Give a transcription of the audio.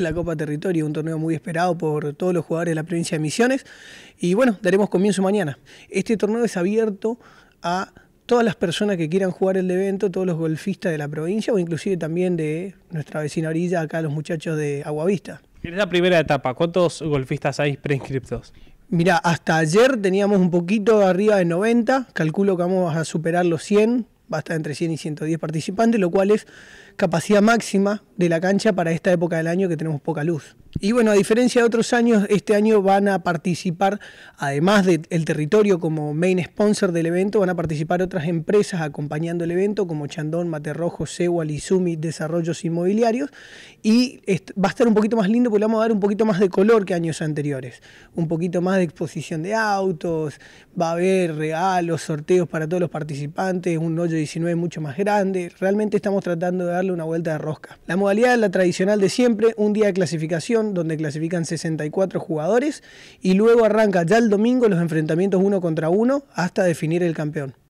La Copa Territorio, un torneo muy esperado por todos los jugadores de la provincia de Misiones. Y bueno, daremos comienzo mañana. Este torneo es abierto a todas las personas que quieran jugar el evento, todos los golfistas de la provincia o inclusive también de nuestra vecina orilla, acá los muchachos de Aguavista. Es la primera etapa. ¿Cuántos golfistas hay preinscriptos? Mira, hasta ayer teníamos un poquito arriba de 90. Calculo que vamos a superar los 100 va a estar entre 100 y 110 participantes, lo cual es capacidad máxima de la cancha para esta época del año que tenemos poca luz. Y bueno, a diferencia de otros años, este año van a participar, además del territorio como main sponsor del evento, van a participar otras empresas acompañando el evento como Chandón, Materrojo, Sewal, Izumi, Desarrollos Inmobiliarios. Y va a estar un poquito más lindo porque le vamos a dar un poquito más de color que años anteriores. Un poquito más de exposición de autos, va a haber regalos, sorteos para todos los participantes, un hoyo 19 mucho más grande. Realmente estamos tratando de darle una vuelta de rosca la tradicional de siempre, un día de clasificación donde clasifican 64 jugadores y luego arranca ya el domingo los enfrentamientos uno contra uno hasta definir el campeón.